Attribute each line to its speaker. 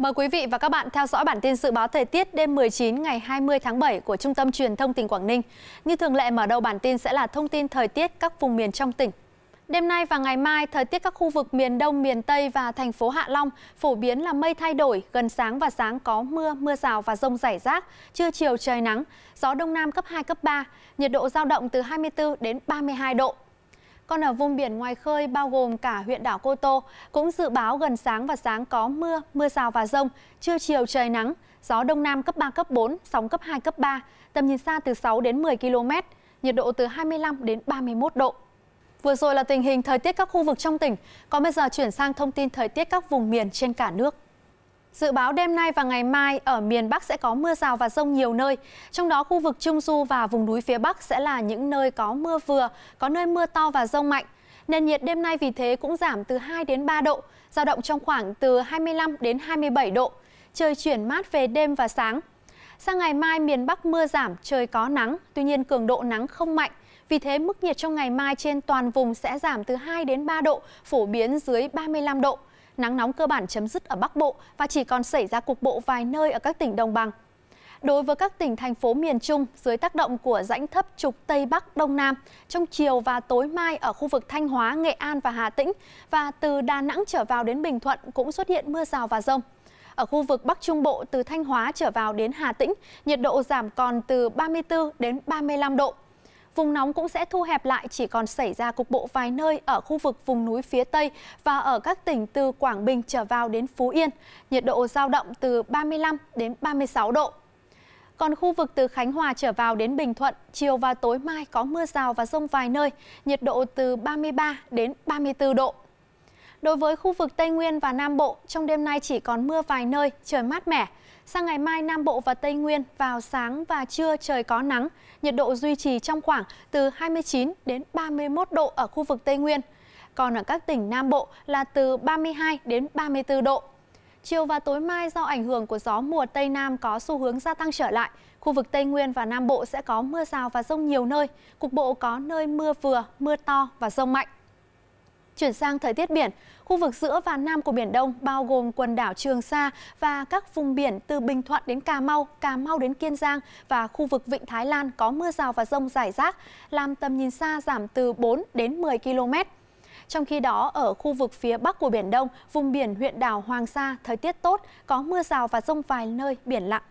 Speaker 1: Mời quý vị và các bạn theo dõi bản tin dự báo thời tiết đêm 19 ngày 20 tháng 7 của Trung tâm Truyền thông tỉnh Quảng Ninh. Như thường lệ mở đầu bản tin sẽ là thông tin thời tiết các vùng miền trong tỉnh. Đêm nay và ngày mai, thời tiết các khu vực miền Đông, miền Tây và thành phố Hạ Long phổ biến là mây thay đổi, gần sáng và sáng có mưa, mưa rào và rông rải rác, trưa chiều trời nắng, gió Đông Nam cấp 2, cấp 3, nhiệt độ giao động từ 24 đến 32 độ. Còn ở vùng biển ngoài khơi bao gồm cả huyện đảo Cô Tô cũng dự báo gần sáng và sáng có mưa, mưa rào và rông, trưa chiều trời nắng, gió đông nam cấp 3, cấp 4, sóng cấp 2, cấp 3, tầm nhìn xa từ 6 đến 10 km, nhiệt độ từ 25 đến 31 độ. Vừa rồi là tình hình thời tiết các khu vực trong tỉnh, còn bây giờ chuyển sang thông tin thời tiết các vùng miền trên cả nước. Dự báo đêm nay và ngày mai ở miền Bắc sẽ có mưa rào và rông nhiều nơi. Trong đó khu vực Trung Du và vùng núi phía Bắc sẽ là những nơi có mưa vừa, có nơi mưa to và rông mạnh. Nền nhiệt đêm nay vì thế cũng giảm từ 2 đến 3 độ, giao động trong khoảng từ 25 đến 27 độ. Trời chuyển mát về đêm và sáng. Sang ngày mai miền Bắc mưa giảm, trời có nắng, tuy nhiên cường độ nắng không mạnh. Vì thế mức nhiệt trong ngày mai trên toàn vùng sẽ giảm từ 2 đến 3 độ, phổ biến dưới 35 độ nắng nóng cơ bản chấm dứt ở Bắc Bộ và chỉ còn xảy ra cục bộ vài nơi ở các tỉnh đồng bằng. Đối với các tỉnh thành phố miền Trung, dưới tác động của rãnh thấp trục Tây Bắc Đông Nam, trong chiều và tối mai ở khu vực Thanh Hóa, Nghệ An và Hà Tĩnh và từ Đà Nẵng trở vào đến Bình Thuận cũng xuất hiện mưa rào và rông. Ở khu vực Bắc Trung Bộ từ Thanh Hóa trở vào đến Hà Tĩnh, nhiệt độ giảm còn từ 34 đến 35 độ. Vùng nóng cũng sẽ thu hẹp lại chỉ còn xảy ra cục bộ vài nơi ở khu vực vùng núi phía Tây và ở các tỉnh từ Quảng Bình trở vào đến Phú Yên. Nhiệt độ giao động từ 35 đến 36 độ. Còn khu vực từ Khánh Hòa trở vào đến Bình Thuận, chiều và tối mai có mưa rào và rông vài nơi, nhiệt độ từ 33 đến 34 độ. Đối với khu vực Tây Nguyên và Nam Bộ, trong đêm nay chỉ còn mưa vài nơi, trời mát mẻ. Sang ngày mai, Nam Bộ và Tây Nguyên vào sáng và trưa trời có nắng, nhiệt độ duy trì trong khoảng từ 29 đến 31 độ ở khu vực Tây Nguyên. Còn ở các tỉnh Nam Bộ là từ 32 đến 34 độ. Chiều và tối mai do ảnh hưởng của gió mùa Tây Nam có xu hướng gia tăng trở lại, khu vực Tây Nguyên và Nam Bộ sẽ có mưa rào và rông nhiều nơi, cục bộ có nơi mưa vừa, mưa to và rông mạnh. Chuyển sang thời tiết biển, khu vực giữa và nam của Biển Đông bao gồm quần đảo Trường Sa và các vùng biển từ Bình Thuận đến Cà Mau, Cà Mau đến Kiên Giang và khu vực Vịnh Thái Lan có mưa rào và rông rải rác, làm tầm nhìn xa giảm từ 4 đến 10 km. Trong khi đó, ở khu vực phía bắc của Biển Đông, vùng biển huyện đảo Hoàng Sa, thời tiết tốt, có mưa rào và rông vài nơi, biển lặng.